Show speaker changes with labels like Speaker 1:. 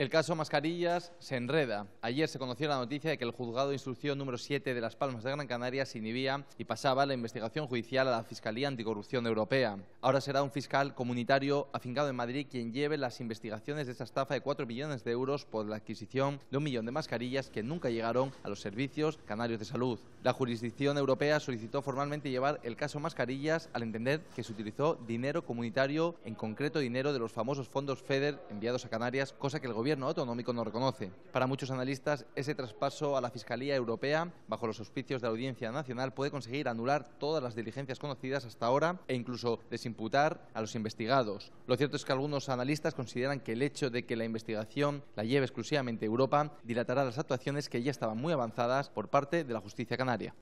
Speaker 1: El caso Mascarillas se enreda. Ayer se conoció la noticia de que el juzgado de instrucción número 7 de Las Palmas de Gran Canaria se inhibía y pasaba la investigación judicial a la Fiscalía Anticorrupción Europea. Ahora será un fiscal comunitario afincado en Madrid quien lleve las investigaciones de esa estafa de 4 millones de euros por la adquisición de un millón de mascarillas que nunca llegaron a los servicios canarios de salud. La jurisdicción europea solicitó formalmente llevar el caso Mascarillas al entender que se utilizó dinero comunitario, en concreto dinero de los famosos fondos FEDER enviados a Canarias, cosa que el gobierno gobierno autonómico no reconoce. Para muchos analistas, ese traspaso a la Fiscalía Europea, bajo los auspicios de la Audiencia Nacional, puede conseguir anular todas las diligencias conocidas hasta ahora e incluso desimputar a los investigados. Lo cierto es que algunos analistas consideran que el hecho de que la investigación la lleve exclusivamente Europa dilatará las actuaciones que ya estaban muy avanzadas por parte de la justicia canaria.